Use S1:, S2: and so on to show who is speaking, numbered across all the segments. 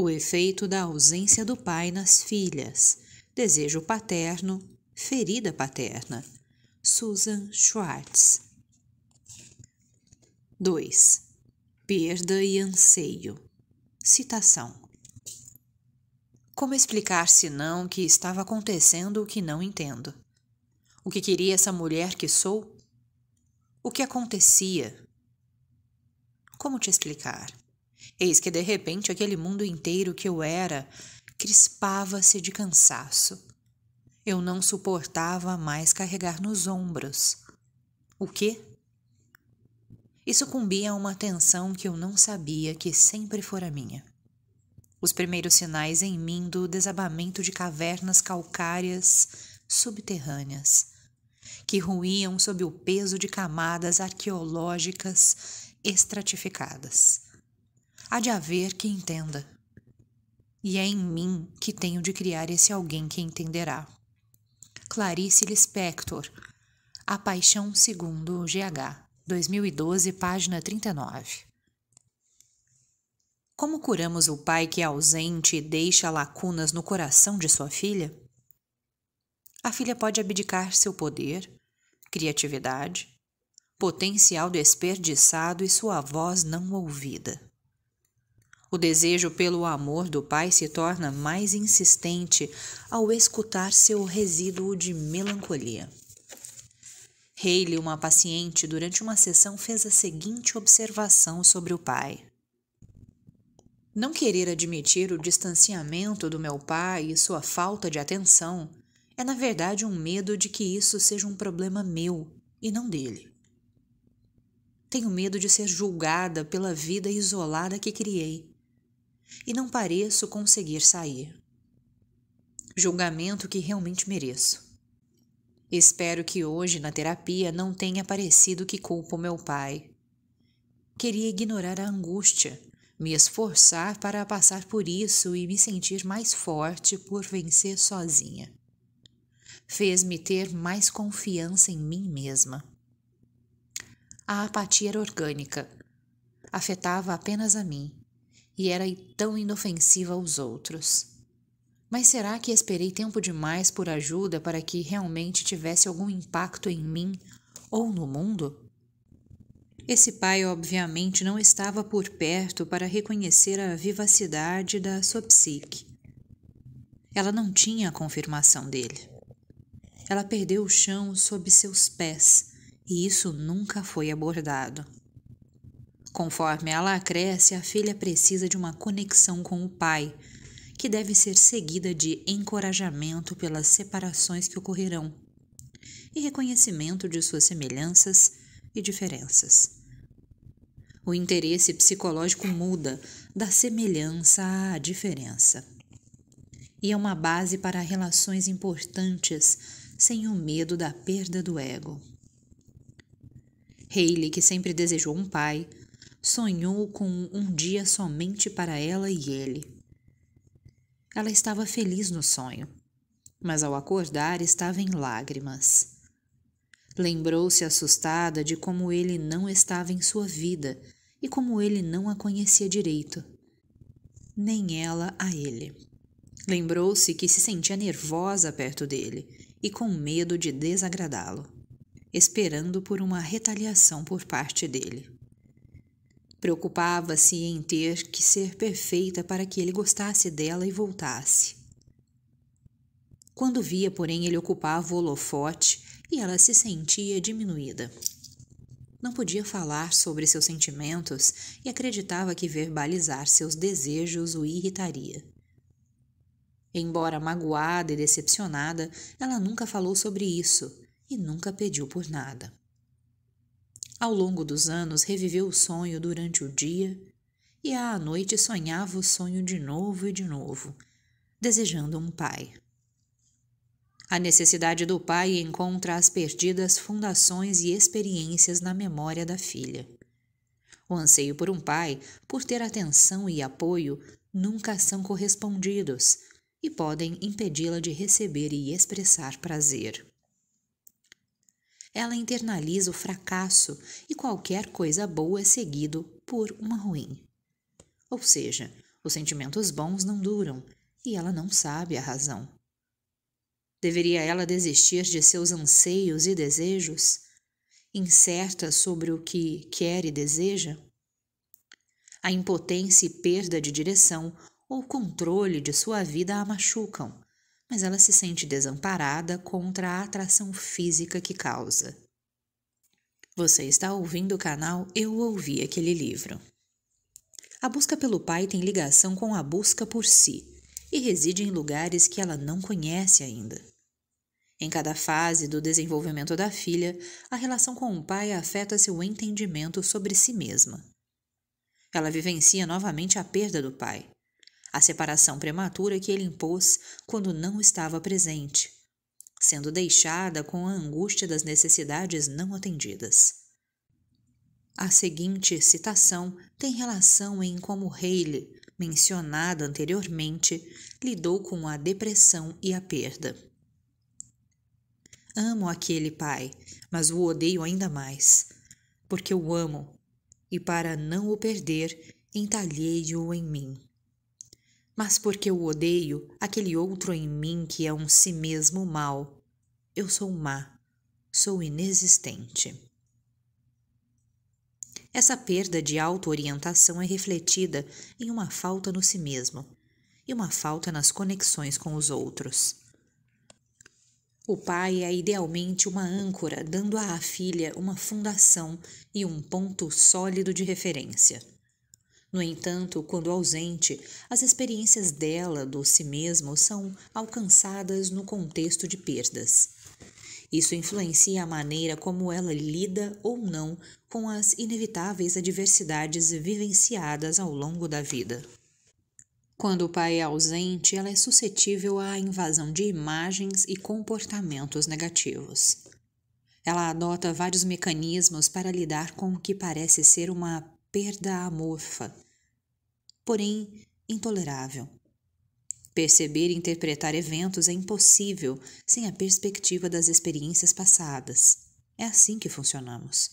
S1: o efeito da ausência do pai nas filhas, desejo paterno, ferida paterna. Susan Schwartz. 2. Perda e anseio. Citação. Como explicar senão que estava acontecendo o que não entendo? O que queria essa mulher que sou? O que acontecia? Como te explicar? Eis que de repente aquele mundo inteiro que eu era crispava-se de cansaço. Eu não suportava mais carregar nos ombros. O quê? E sucumbia a uma tensão que eu não sabia que sempre fora minha. Os primeiros sinais em mim do desabamento de cavernas calcárias subterrâneas, que ruíam sob o peso de camadas arqueológicas estratificadas há de haver quem entenda. E é em mim que tenho de criar esse alguém que entenderá. Clarice Lispector, A Paixão Segundo GH, 2012, página 39. Como curamos o pai que é ausente e deixa lacunas no coração de sua filha? A filha pode abdicar seu poder, criatividade, potencial desperdiçado e sua voz não ouvida. O desejo pelo amor do pai se torna mais insistente ao escutar seu resíduo de melancolia. Haley, uma paciente, durante uma sessão fez a seguinte observação sobre o pai. Não querer admitir o distanciamento do meu pai e sua falta de atenção é, na verdade, um medo de que isso seja um problema meu e não dele. Tenho medo de ser julgada pela vida isolada que criei e não pareço conseguir sair. Julgamento que realmente mereço. Espero que hoje na terapia não tenha parecido que culpo meu pai. Queria ignorar a angústia, me esforçar para passar por isso e me sentir mais forte por vencer sozinha. Fez-me ter mais confiança em mim mesma. A apatia era orgânica. Afetava apenas a mim e era tão inofensiva aos outros. Mas será que esperei tempo demais por ajuda para que realmente tivesse algum impacto em mim ou no mundo? Esse pai, obviamente, não estava por perto para reconhecer a vivacidade da sua psique. Ela não tinha a confirmação dele. Ela perdeu o chão sob seus pés, e isso nunca foi abordado. Conforme ela cresce, a filha precisa de uma conexão com o pai, que deve ser seguida de encorajamento pelas separações que ocorrerão e reconhecimento de suas semelhanças e diferenças. O interesse psicológico muda da semelhança à diferença. E é uma base para relações importantes sem o medo da perda do ego. Hayley, que sempre desejou um pai, sonhou com um dia somente para ela e ele. Ela estava feliz no sonho, mas ao acordar estava em lágrimas. Lembrou-se assustada de como ele não estava em sua vida e como ele não a conhecia direito, nem ela a ele. Lembrou-se que se sentia nervosa perto dele e com medo de desagradá-lo, esperando por uma retaliação por parte dele. Preocupava-se em ter que ser perfeita para que ele gostasse dela e voltasse. Quando via, porém, ele ocupava o holofote e ela se sentia diminuída. Não podia falar sobre seus sentimentos e acreditava que verbalizar seus desejos o irritaria. Embora magoada e decepcionada, ela nunca falou sobre isso e nunca pediu por nada. Ao longo dos anos, reviveu o sonho durante o dia e à noite sonhava o sonho de novo e de novo, desejando um pai. A necessidade do pai encontra as perdidas fundações e experiências na memória da filha. O anseio por um pai, por ter atenção e apoio, nunca são correspondidos e podem impedi-la de receber e expressar prazer. Ela internaliza o fracasso e qualquer coisa boa é seguido por uma ruim. Ou seja, os sentimentos bons não duram e ela não sabe a razão. Deveria ela desistir de seus anseios e desejos? Incerta sobre o que quer e deseja? A impotência e perda de direção ou controle de sua vida a machucam mas ela se sente desamparada contra a atração física que causa. Você está ouvindo o canal Eu Ouvi Aquele Livro. A busca pelo pai tem ligação com a busca por si e reside em lugares que ela não conhece ainda. Em cada fase do desenvolvimento da filha, a relação com o pai afeta seu entendimento sobre si mesma. Ela vivencia novamente a perda do pai, a separação prematura que ele impôs quando não estava presente, sendo deixada com a angústia das necessidades não atendidas. A seguinte citação tem relação em como Haley, mencionada anteriormente, lidou com a depressão e a perda. Amo aquele pai, mas o odeio ainda mais, porque o amo, e para não o perder, entalhei-o em mim mas porque eu odeio aquele outro em mim que é um si mesmo mal. Eu sou má, sou inexistente. Essa perda de autoorientação é refletida em uma falta no si mesmo e uma falta nas conexões com os outros. O pai é idealmente uma âncora, dando à filha uma fundação e um ponto sólido de referência. No entanto, quando ausente, as experiências dela do si mesmo são alcançadas no contexto de perdas. Isso influencia a maneira como ela lida ou não com as inevitáveis adversidades vivenciadas ao longo da vida. Quando o pai é ausente, ela é suscetível à invasão de imagens e comportamentos negativos. Ela adota vários mecanismos para lidar com o que parece ser uma perda amorfa, porém intolerável. Perceber e interpretar eventos é impossível sem a perspectiva das experiências passadas. É assim que funcionamos.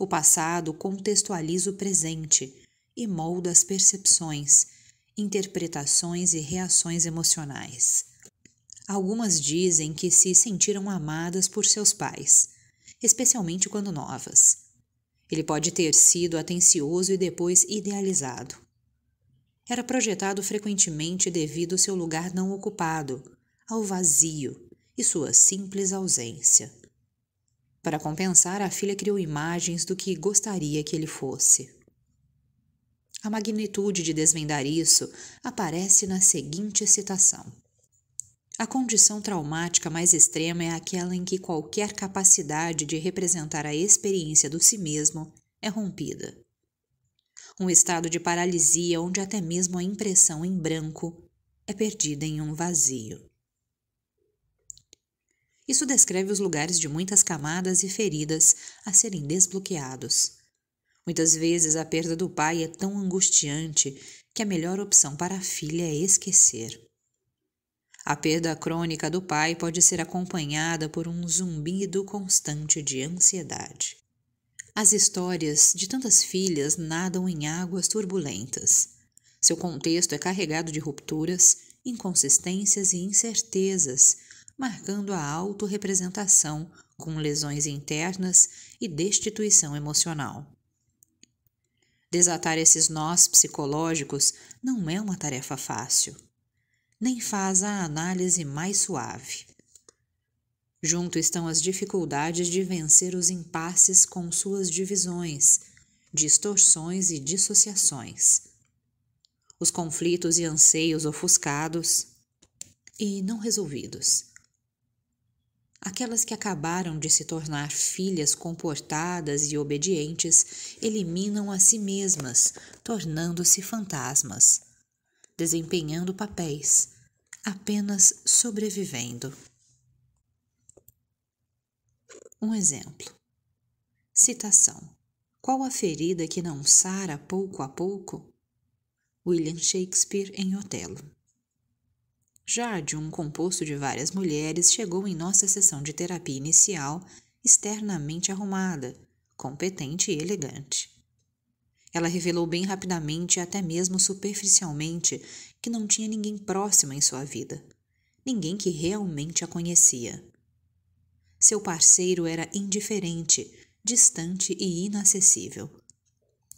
S1: O passado contextualiza o presente e molda as percepções, interpretações e reações emocionais. Algumas dizem que se sentiram amadas por seus pais, especialmente quando novas. Ele pode ter sido atencioso e depois idealizado. Era projetado frequentemente devido ao seu lugar não ocupado, ao vazio e sua simples ausência. Para compensar, a filha criou imagens do que gostaria que ele fosse. A magnitude de desvendar isso aparece na seguinte citação. A condição traumática mais extrema é aquela em que qualquer capacidade de representar a experiência do si mesmo é rompida. Um estado de paralisia onde até mesmo a impressão em branco é perdida em um vazio. Isso descreve os lugares de muitas camadas e feridas a serem desbloqueados. Muitas vezes a perda do pai é tão angustiante que a melhor opção para a filha é esquecer. A perda crônica do pai pode ser acompanhada por um zumbido constante de ansiedade. As histórias de tantas filhas nadam em águas turbulentas. Seu contexto é carregado de rupturas, inconsistências e incertezas, marcando a autorrepresentação com lesões internas e destituição emocional. Desatar esses nós psicológicos não é uma tarefa fácil nem faz a análise mais suave. Junto estão as dificuldades de vencer os impasses com suas divisões, distorções e dissociações, os conflitos e anseios ofuscados e não resolvidos. Aquelas que acabaram de se tornar filhas comportadas e obedientes eliminam a si mesmas, tornando-se fantasmas desempenhando papéis, apenas sobrevivendo. Um exemplo. Citação: Qual a ferida que não sara pouco a pouco? William Shakespeare em Otelo. Jardim, um composto de várias mulheres, chegou em nossa sessão de terapia inicial externamente arrumada, competente e elegante. Ela revelou bem rapidamente, até mesmo superficialmente, que não tinha ninguém próximo em sua vida, ninguém que realmente a conhecia. Seu parceiro era indiferente, distante e inacessível.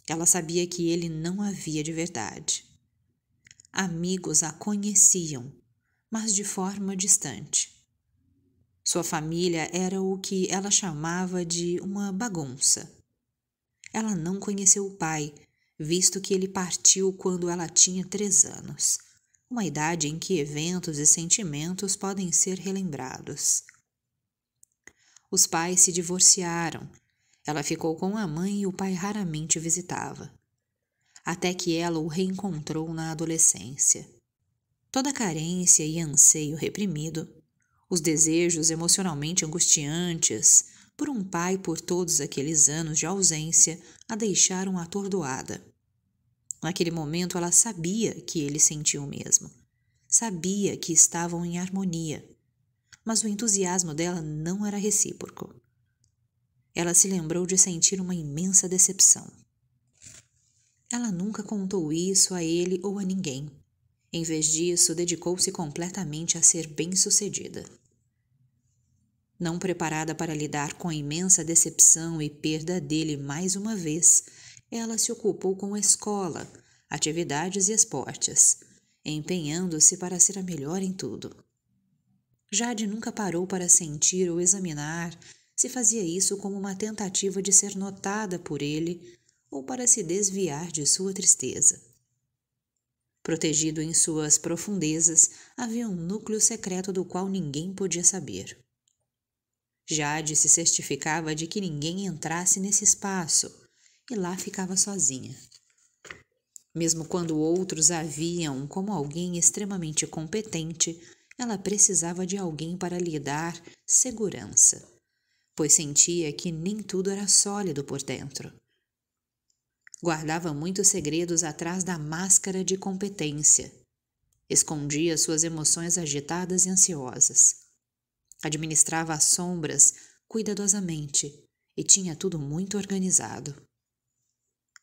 S1: Ela sabia que ele não havia de verdade. Amigos a conheciam, mas de forma distante. Sua família era o que ela chamava de uma bagunça. Ela não conheceu o pai, visto que ele partiu quando ela tinha três anos, uma idade em que eventos e sentimentos podem ser relembrados. Os pais se divorciaram. Ela ficou com a mãe e o pai raramente visitava. Até que ela o reencontrou na adolescência. Toda carência e anseio reprimido, os desejos emocionalmente angustiantes, por um pai por todos aqueles anos de ausência, a deixaram atordoada. Naquele momento ela sabia que ele sentia o mesmo. Sabia que estavam em harmonia. Mas o entusiasmo dela não era recíproco. Ela se lembrou de sentir uma imensa decepção. Ela nunca contou isso a ele ou a ninguém. Em vez disso, dedicou-se completamente a ser bem-sucedida não preparada para lidar com a imensa decepção e perda dele mais uma vez, ela se ocupou com a escola, atividades e esportes, empenhando-se para ser a melhor em tudo. Jade nunca parou para sentir ou examinar se fazia isso como uma tentativa de ser notada por ele ou para se desviar de sua tristeza. Protegido em suas profundezas, havia um núcleo secreto do qual ninguém podia saber. Jade se certificava de que ninguém entrasse nesse espaço e lá ficava sozinha. Mesmo quando outros a viam como alguém extremamente competente, ela precisava de alguém para lhe dar segurança, pois sentia que nem tudo era sólido por dentro. Guardava muitos segredos atrás da máscara de competência. Escondia suas emoções agitadas e ansiosas. Administrava as sombras cuidadosamente e tinha tudo muito organizado.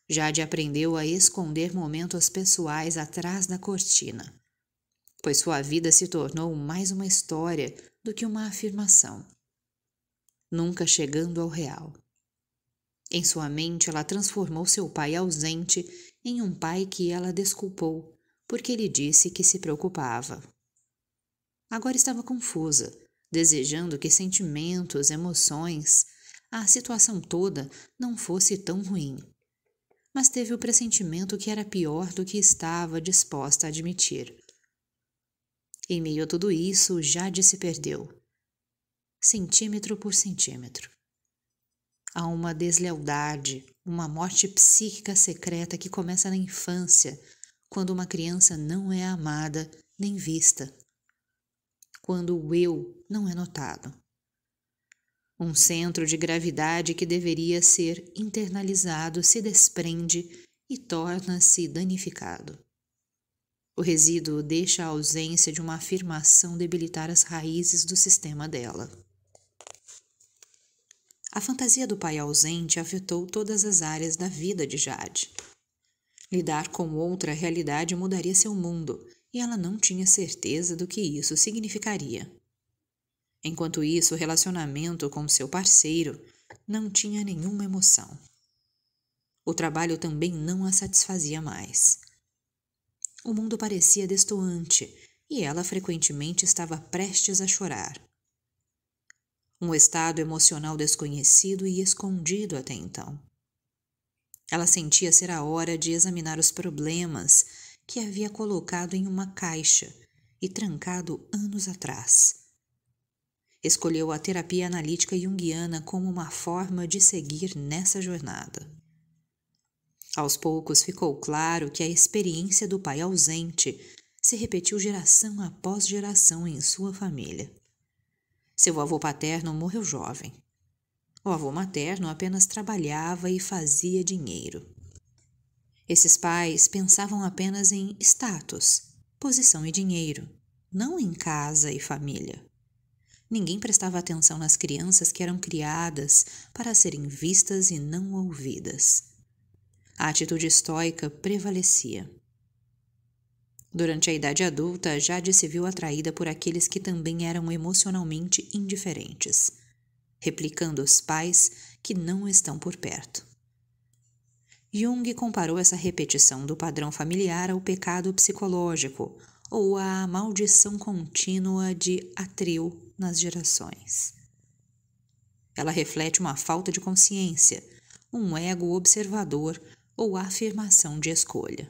S1: Jade aprendeu a esconder momentos pessoais atrás da cortina, pois sua vida se tornou mais uma história do que uma afirmação, nunca chegando ao real. Em sua mente, ela transformou seu pai ausente em um pai que ela desculpou porque ele disse que se preocupava. Agora estava confusa desejando que sentimentos, emoções, a situação toda não fosse tão ruim. Mas teve o pressentimento que era pior do que estava disposta a admitir. Em meio a tudo isso, Jade se perdeu, centímetro por centímetro. Há uma deslealdade, uma morte psíquica secreta que começa na infância, quando uma criança não é amada nem vista quando o eu não é notado. Um centro de gravidade que deveria ser internalizado se desprende e torna-se danificado. O resíduo deixa a ausência de uma afirmação debilitar as raízes do sistema dela. A fantasia do pai ausente afetou todas as áreas da vida de Jade. Lidar com outra realidade mudaria seu mundo, e ela não tinha certeza do que isso significaria. Enquanto isso, o relacionamento com seu parceiro não tinha nenhuma emoção. O trabalho também não a satisfazia mais. O mundo parecia destoante e ela frequentemente estava prestes a chorar. Um estado emocional desconhecido e escondido até então. Ela sentia ser a hora de examinar os problemas que havia colocado em uma caixa e trancado anos atrás. Escolheu a terapia analítica junguiana como uma forma de seguir nessa jornada. Aos poucos ficou claro que a experiência do pai ausente se repetiu geração após geração em sua família. Seu avô paterno morreu jovem. O avô materno apenas trabalhava e fazia dinheiro. Esses pais pensavam apenas em status, posição e dinheiro, não em casa e família. Ninguém prestava atenção nas crianças que eram criadas para serem vistas e não ouvidas. A atitude estoica prevalecia. Durante a idade adulta, Jade se viu atraída por aqueles que também eram emocionalmente indiferentes, replicando os pais que não estão por perto. Jung comparou essa repetição do padrão familiar ao pecado psicológico, ou à maldição contínua de atril nas gerações. Ela reflete uma falta de consciência, um ego observador ou afirmação de escolha.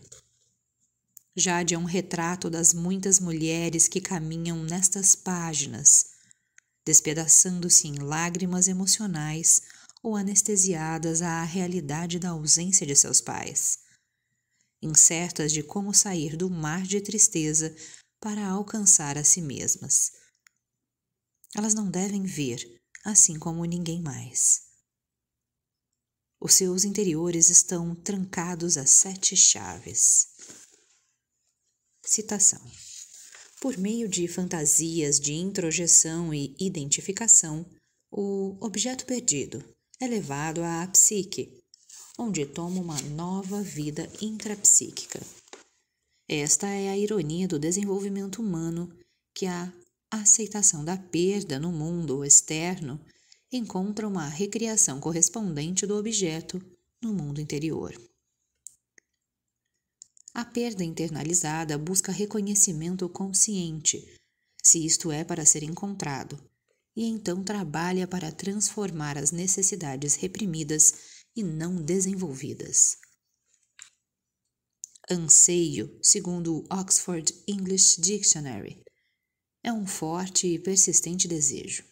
S1: Jade é um retrato das muitas mulheres que caminham nestas páginas, despedaçando-se em lágrimas emocionais ou anestesiadas à realidade da ausência de seus pais, incertas de como sair do mar de tristeza para alcançar a si mesmas. Elas não devem ver, assim como ninguém mais. Os seus interiores estão trancados a sete chaves. Citação: Por meio de fantasias de introjeção e identificação, o objeto perdido, é levado à psique, onde toma uma nova vida intrapsíquica. Esta é a ironia do desenvolvimento humano que a aceitação da perda no mundo externo encontra uma recriação correspondente do objeto no mundo interior. A perda internalizada busca reconhecimento consciente, se isto é para ser encontrado, e então trabalha para transformar as necessidades reprimidas e não desenvolvidas. Anseio, segundo o Oxford English Dictionary, é um forte e persistente desejo,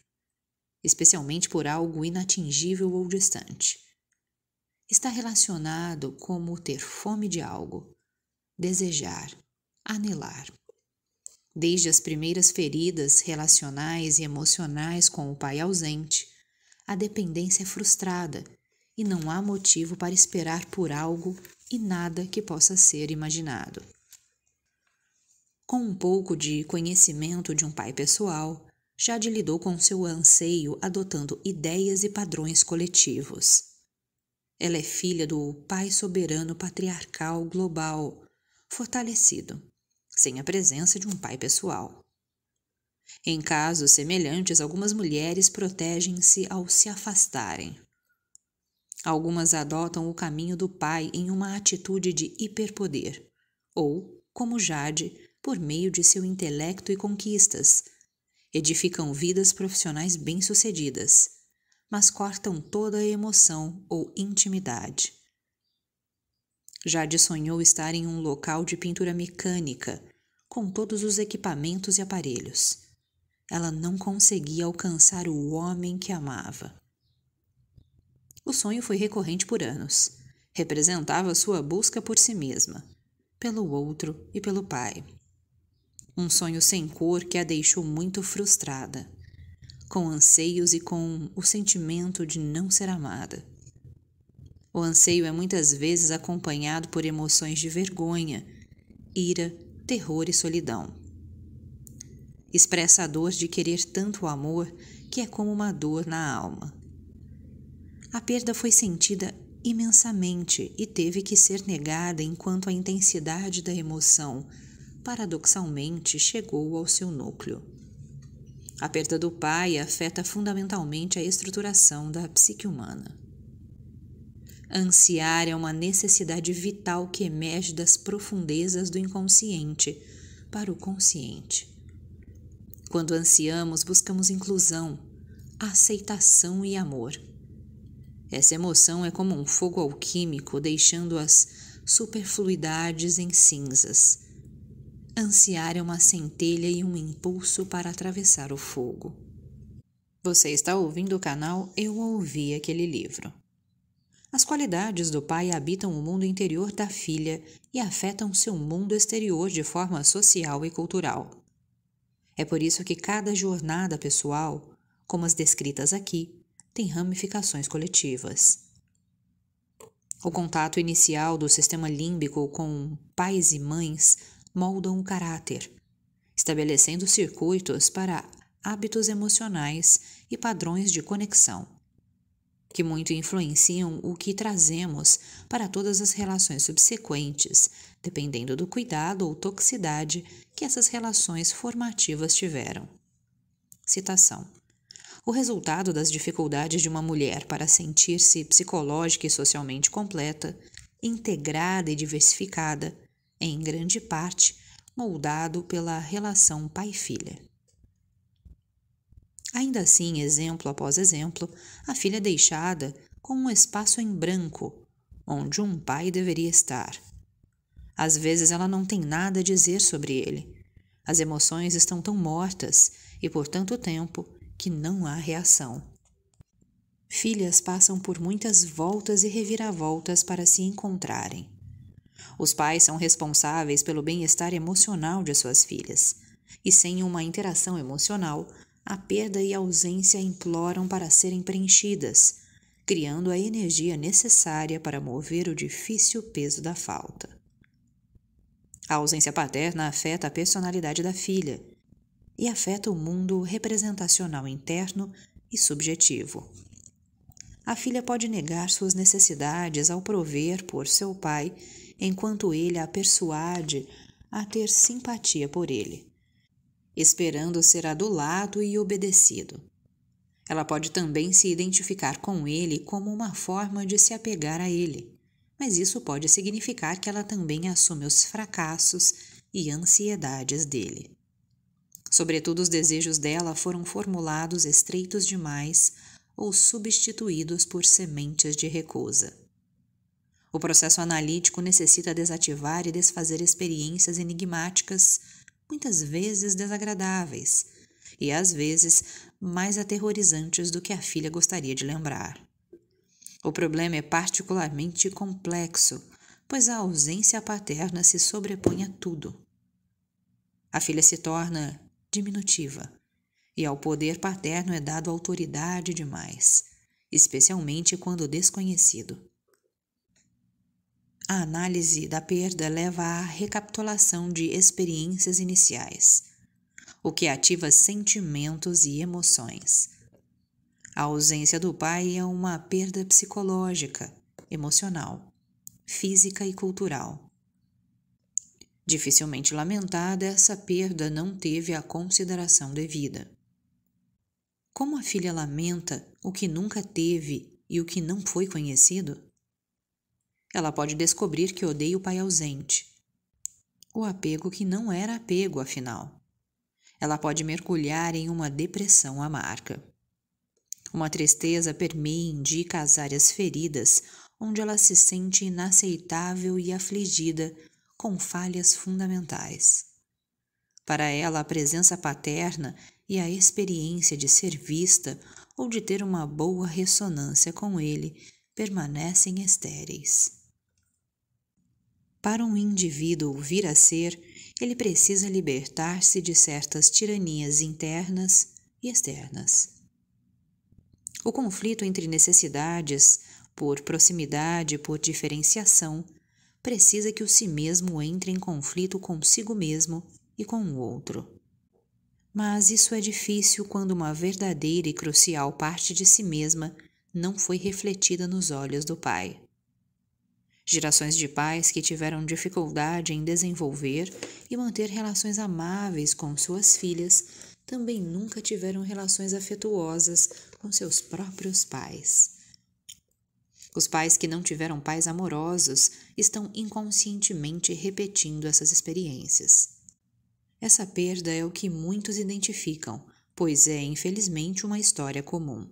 S1: especialmente por algo inatingível ou distante. Está relacionado como ter fome de algo, desejar, anelar desde as primeiras feridas relacionais e emocionais com o pai ausente, a dependência é frustrada e não há motivo para esperar por algo e nada que possa ser imaginado. Com um pouco de conhecimento de um pai pessoal, Jade lidou com seu anseio adotando ideias e padrões coletivos. Ela é filha do pai soberano patriarcal global, fortalecido, sem a presença de um pai pessoal. Em casos semelhantes, algumas mulheres protegem-se ao se afastarem. Algumas adotam o caminho do pai em uma atitude de hiperpoder, ou, como Jade, por meio de seu intelecto e conquistas. Edificam vidas profissionais bem-sucedidas, mas cortam toda a emoção ou intimidade. Jade sonhou estar em um local de pintura mecânica, com todos os equipamentos e aparelhos. Ela não conseguia alcançar o homem que amava. O sonho foi recorrente por anos. Representava sua busca por si mesma, pelo outro e pelo pai. Um sonho sem cor que a deixou muito frustrada, com anseios e com o sentimento de não ser amada. O anseio é muitas vezes acompanhado por emoções de vergonha, ira, terror e solidão. Expressa a dor de querer tanto o amor que é como uma dor na alma. A perda foi sentida imensamente e teve que ser negada enquanto a intensidade da emoção, paradoxalmente, chegou ao seu núcleo. A perda do pai afeta fundamentalmente a estruturação da psique humana. Ansiar é uma necessidade vital que emerge das profundezas do inconsciente para o consciente. Quando ansiamos, buscamos inclusão, aceitação e amor. Essa emoção é como um fogo alquímico deixando as superfluidades em cinzas. Ansiar é uma centelha e um impulso para atravessar o fogo. Você está ouvindo o canal Eu Ouvi Aquele Livro. As qualidades do pai habitam o mundo interior da filha e afetam seu mundo exterior de forma social e cultural. É por isso que cada jornada pessoal, como as descritas aqui, tem ramificações coletivas. O contato inicial do sistema límbico com pais e mães moldam o caráter, estabelecendo circuitos para hábitos emocionais e padrões de conexão que muito influenciam o que trazemos para todas as relações subsequentes, dependendo do cuidado ou toxicidade que essas relações formativas tiveram. Citação. O resultado das dificuldades de uma mulher para sentir-se psicológica e socialmente completa, integrada e diversificada, é em grande parte moldado pela relação pai-filha. Ainda assim, exemplo após exemplo, a filha é deixada com um espaço em branco, onde um pai deveria estar. Às vezes ela não tem nada a dizer sobre ele. As emoções estão tão mortas e por tanto tempo que não há reação. Filhas passam por muitas voltas e reviravoltas para se encontrarem. Os pais são responsáveis pelo bem-estar emocional de suas filhas, e sem uma interação emocional, a perda e a ausência imploram para serem preenchidas, criando a energia necessária para mover o difícil peso da falta. A ausência paterna afeta a personalidade da filha e afeta o mundo representacional interno e subjetivo. A filha pode negar suas necessidades ao prover por seu pai, enquanto ele a persuade a ter simpatia por ele esperando ser adulado e obedecido. Ela pode também se identificar com ele como uma forma de se apegar a ele, mas isso pode significar que ela também assume os fracassos e ansiedades dele. Sobretudo, os desejos dela foram formulados estreitos demais ou substituídos por sementes de recusa. O processo analítico necessita desativar e desfazer experiências enigmáticas muitas vezes desagradáveis e às vezes mais aterrorizantes do que a filha gostaria de lembrar. O problema é particularmente complexo, pois a ausência paterna se sobrepõe a tudo. A filha se torna diminutiva e ao poder paterno é dado autoridade demais, especialmente quando desconhecido. A análise da perda leva à recapitulação de experiências iniciais, o que ativa sentimentos e emoções. A ausência do pai é uma perda psicológica, emocional, física e cultural. Dificilmente lamentada, essa perda não teve a consideração devida. Como a filha lamenta o que nunca teve e o que não foi conhecido? Ela pode descobrir que odeia o pai ausente. O apego que não era apego, afinal. Ela pode mergulhar em uma depressão amarga. Uma tristeza permeia e indica as áreas feridas, onde ela se sente inaceitável e afligida, com falhas fundamentais. Para ela, a presença paterna e a experiência de ser vista ou de ter uma boa ressonância com ele permanecem estéreis. Para um indivíduo vir a ser, ele precisa libertar-se de certas tiranias internas e externas. O conflito entre necessidades, por proximidade, por diferenciação, precisa que o si mesmo entre em conflito consigo mesmo e com o outro. Mas isso é difícil quando uma verdadeira e crucial parte de si mesma não foi refletida nos olhos do Pai. Gerações de pais que tiveram dificuldade em desenvolver e manter relações amáveis com suas filhas também nunca tiveram relações afetuosas com seus próprios pais. Os pais que não tiveram pais amorosos estão inconscientemente repetindo essas experiências. Essa perda é o que muitos identificam, pois é, infelizmente, uma história comum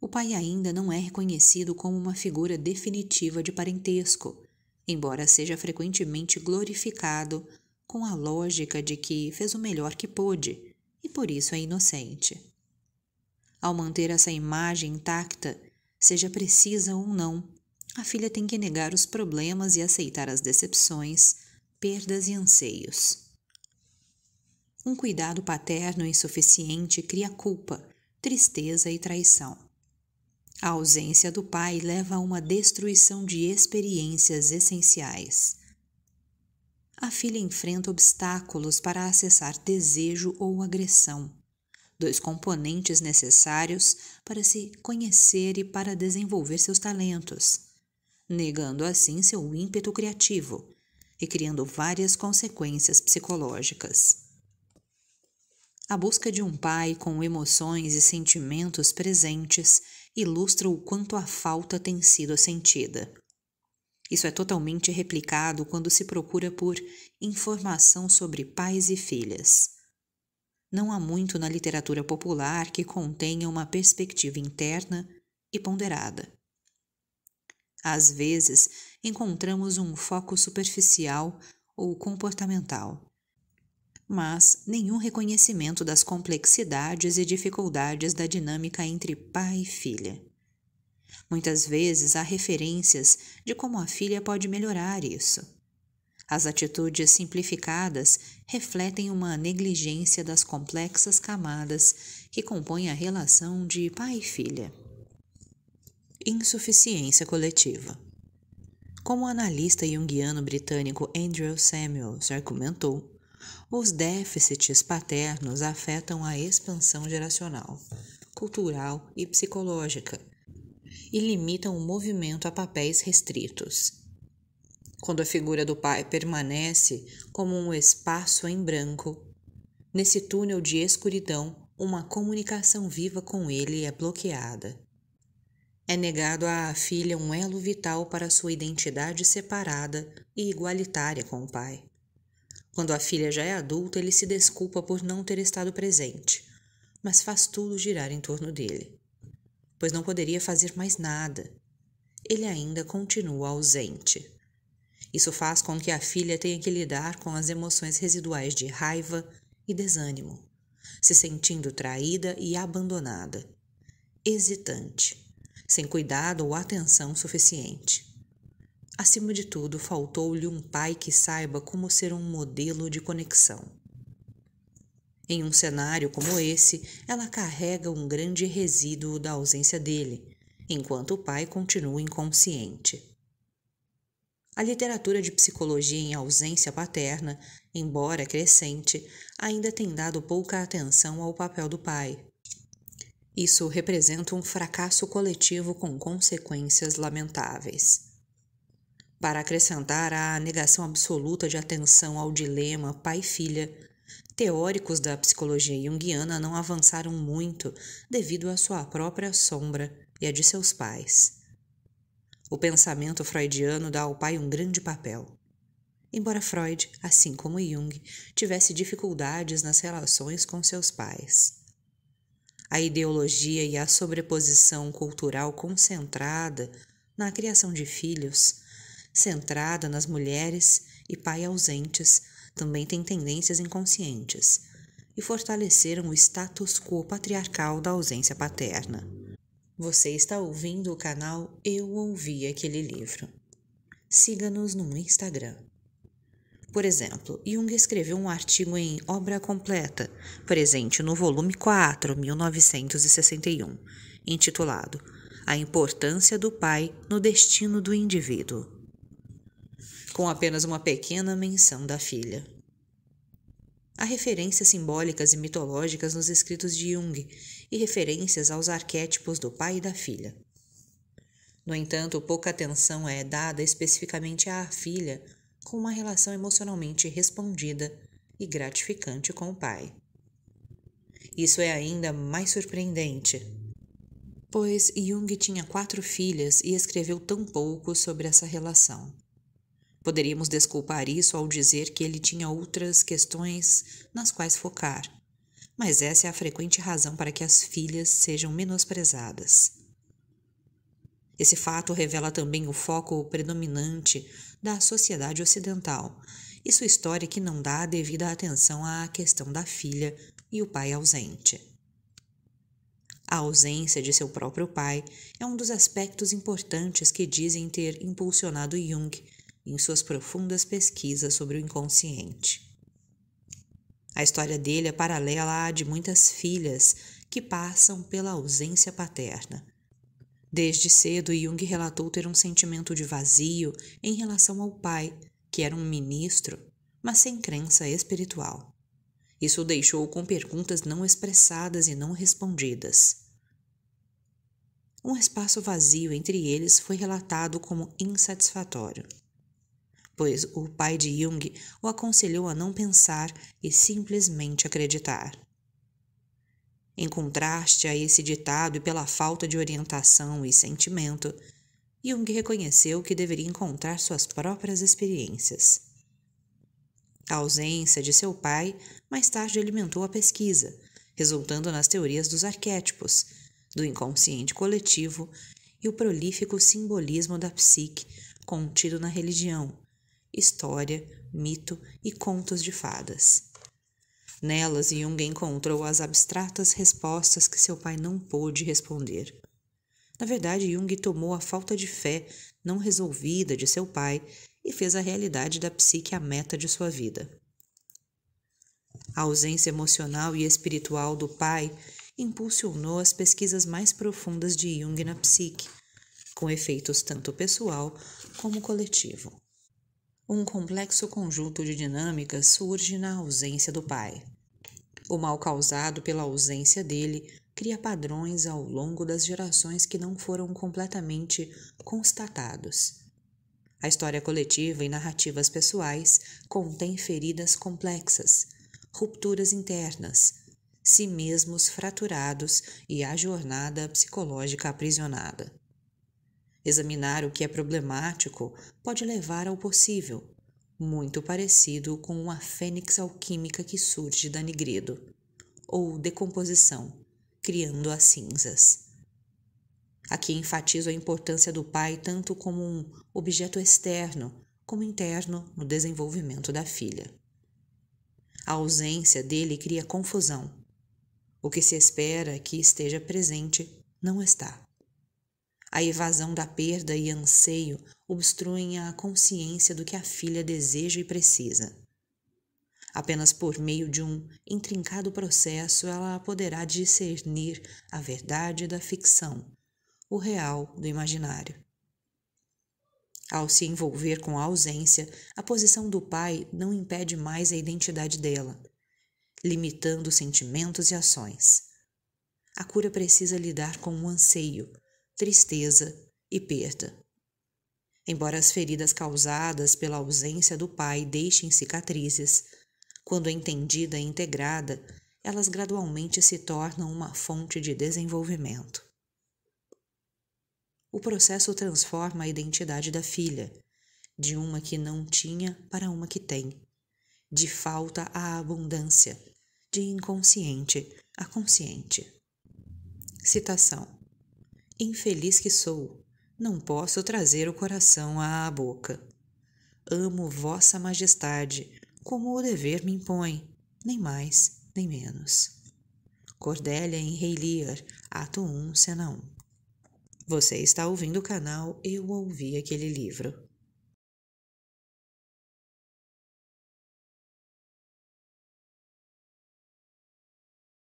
S1: o pai ainda não é reconhecido como uma figura definitiva de parentesco, embora seja frequentemente glorificado com a lógica de que fez o melhor que pôde e por isso é inocente. Ao manter essa imagem intacta, seja precisa ou não, a filha tem que negar os problemas e aceitar as decepções, perdas e anseios. Um cuidado paterno insuficiente cria culpa, tristeza e traição. A ausência do pai leva a uma destruição de experiências essenciais. A filha enfrenta obstáculos para acessar desejo ou agressão, dois componentes necessários para se conhecer e para desenvolver seus talentos, negando assim seu ímpeto criativo e criando várias consequências psicológicas. A busca de um pai com emoções e sentimentos presentes ilustra o quanto a falta tem sido sentida. Isso é totalmente replicado quando se procura por informação sobre pais e filhas. Não há muito na literatura popular que contenha uma perspectiva interna e ponderada. Às vezes, encontramos um foco superficial ou comportamental mas nenhum reconhecimento das complexidades e dificuldades da dinâmica entre pai e filha. Muitas vezes há referências de como a filha pode melhorar isso. As atitudes simplificadas refletem uma negligência das complexas camadas que compõem a relação de pai e filha. Insuficiência coletiva. Como o analista junguiano britânico Andrew Samuels argumentou, os déficits paternos afetam a expansão geracional, cultural e psicológica e limitam o movimento a papéis restritos. Quando a figura do pai permanece como um espaço em branco, nesse túnel de escuridão, uma comunicação viva com ele é bloqueada. É negado à filha um elo vital para sua identidade separada e igualitária com o pai. Quando a filha já é adulta, ele se desculpa por não ter estado presente, mas faz tudo girar em torno dele, pois não poderia fazer mais nada. Ele ainda continua ausente. Isso faz com que a filha tenha que lidar com as emoções residuais de raiva e desânimo, se sentindo traída e abandonada, hesitante, sem cuidado ou atenção suficiente. Acima de tudo, faltou-lhe um pai que saiba como ser um modelo de conexão. Em um cenário como esse, ela carrega um grande resíduo da ausência dele, enquanto o pai continua inconsciente. A literatura de psicologia em ausência paterna, embora crescente, ainda tem dado pouca atenção ao papel do pai. Isso representa um fracasso coletivo com consequências lamentáveis para acrescentar à negação absoluta de atenção ao dilema pai-filha. Teóricos da psicologia junguiana não avançaram muito devido à sua própria sombra e à de seus pais. O pensamento freudiano dá ao pai um grande papel. Embora Freud, assim como Jung, tivesse dificuldades nas relações com seus pais. A ideologia e a sobreposição cultural concentrada na criação de filhos centrada nas mulheres e pai ausentes, também tem tendências inconscientes, e fortaleceram o status quo patriarcal da ausência paterna. Você está ouvindo o canal Eu Ouvi Aquele Livro. Siga-nos no Instagram. Por exemplo, Jung escreveu um artigo em Obra Completa, presente no volume 4, 1961, intitulado A Importância do Pai no Destino do Indivíduo com apenas uma pequena menção da filha. Há referências simbólicas e mitológicas nos escritos de Jung e referências aos arquétipos do pai e da filha. No entanto, pouca atenção é dada especificamente à filha, com uma relação emocionalmente respondida e gratificante com o pai. Isso é ainda mais surpreendente, pois Jung tinha quatro filhas e escreveu tão pouco sobre essa relação. Poderíamos desculpar isso ao dizer que ele tinha outras questões nas quais focar, mas essa é a frequente razão para que as filhas sejam menosprezadas. Esse fato revela também o foco predominante da sociedade ocidental e sua é história que não dá a devida atenção à questão da filha e o pai ausente. A ausência de seu próprio pai é um dos aspectos importantes que dizem ter impulsionado Jung em suas profundas pesquisas sobre o inconsciente. A história dele é paralela à de muitas filhas que passam pela ausência paterna. Desde cedo, Jung relatou ter um sentimento de vazio em relação ao pai, que era um ministro, mas sem crença espiritual. Isso o deixou com perguntas não expressadas e não respondidas. Um espaço vazio entre eles foi relatado como insatisfatório pois o pai de Jung o aconselhou a não pensar e simplesmente acreditar. Em contraste a esse ditado e pela falta de orientação e sentimento, Jung reconheceu que deveria encontrar suas próprias experiências. A ausência de seu pai mais tarde alimentou a pesquisa, resultando nas teorias dos arquétipos, do inconsciente coletivo e o prolífico simbolismo da psique contido na religião, história, mito e contos de fadas. Nelas, Jung encontrou as abstratas respostas que seu pai não pôde responder. Na verdade, Jung tomou a falta de fé não resolvida de seu pai e fez a realidade da psique a meta de sua vida. A ausência emocional e espiritual do pai impulsionou as pesquisas mais profundas de Jung na psique, com efeitos tanto pessoal como coletivo um complexo conjunto de dinâmicas surge na ausência do pai. O mal causado pela ausência dele cria padrões ao longo das gerações que não foram completamente constatados. A história coletiva e narrativas pessoais contém feridas complexas, rupturas internas, si mesmos fraturados e a jornada psicológica aprisionada. Examinar o que é problemático pode levar ao possível, muito parecido com uma fênix alquímica que surge da nigredo, ou decomposição, criando as cinzas. Aqui enfatizo a importância do pai tanto como um objeto externo, como interno no desenvolvimento da filha. A ausência dele cria confusão. O que se espera que esteja presente não está. A evasão da perda e anseio obstruem a consciência do que a filha deseja e precisa. Apenas por meio de um intrincado processo ela poderá discernir a verdade da ficção, o real do imaginário. Ao se envolver com a ausência, a posição do pai não impede mais a identidade dela, limitando sentimentos e ações. A cura precisa lidar com o anseio, tristeza e perda. Embora as feridas causadas pela ausência do pai deixem cicatrizes, quando entendida e integrada, elas gradualmente se tornam uma fonte de desenvolvimento. O processo transforma a identidade da filha, de uma que não tinha para uma que tem, de falta à abundância, de inconsciente a consciente. Citação: Infeliz que sou, não posso trazer o coração à boca. Amo Vossa Majestade, como o dever me impõe, nem mais nem menos. Cordélia em Rei Lear, ato 1, cena 1. Você está ouvindo o canal Eu Ouvi Aquele Livro.